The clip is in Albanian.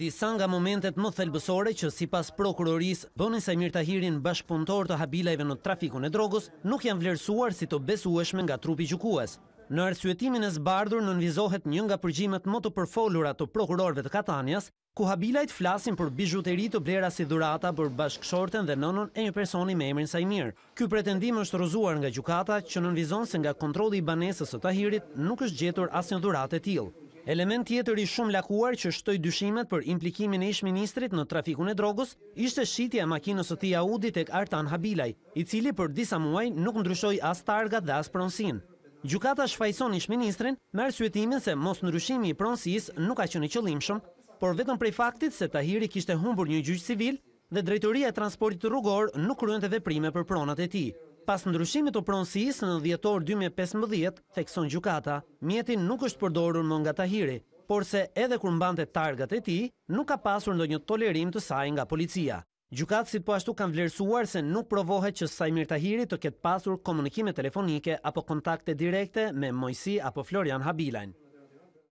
Disa nga momentet më thelbësore që si pas prokuroris bënë sa mirë tahirin bashkëpuntor të habilajve në trafikun e drogës, nuk janë vlerësuar si të besueshme nga trupi gjukues. Në arsuetimin e zbardur nënvizohet një nga përgjimet më të përfolura të prokurorve të Katanias, ku habilajt flasin për bijuteri të blera si dhurata për bashkëshorten dhe nënën e një personi me emrin Sajmir. Ky pretendim është rëzuar nga gjukata që nënvizon se nga kontroli i banesës të Tahirit nuk është gjetur asë një dhurat tilë. Element tjetër i shumë lakuar që shtoj dyshimet për implikimin e ish ministrit në trafikun e drogës, ishte shqitja makinës të tia Audi tek Artan Habilaj, i cili për disa muaj nuk ndryshoj as targat dhe as pronsin. Gjukata shfajson ish ministrin, mërë syetimin se mos ndryshimi i pronsis nuk a që në qëlimshëm, por vetëm prej faktit se Tahiri kishte humbur një gjyqë civil dhe drejtoria e transportit rrugor nuk kryen të veprime për pronat e ti. Pas ndryshimit të pronsis në djetor 2015, thekson gjukata, mjetin nuk është përdorur më nga tahiri, por se edhe kur mbante targat e ti, nuk ka pasur në një tolerim të saj nga policia. Gjukat si të po pashtu kanë vlerësuar se nuk provohet që Sajmir Tahiri të ketë pasur komunikime telefonike apo kontakte direkte me Mojsi apo Florian Habilajnë.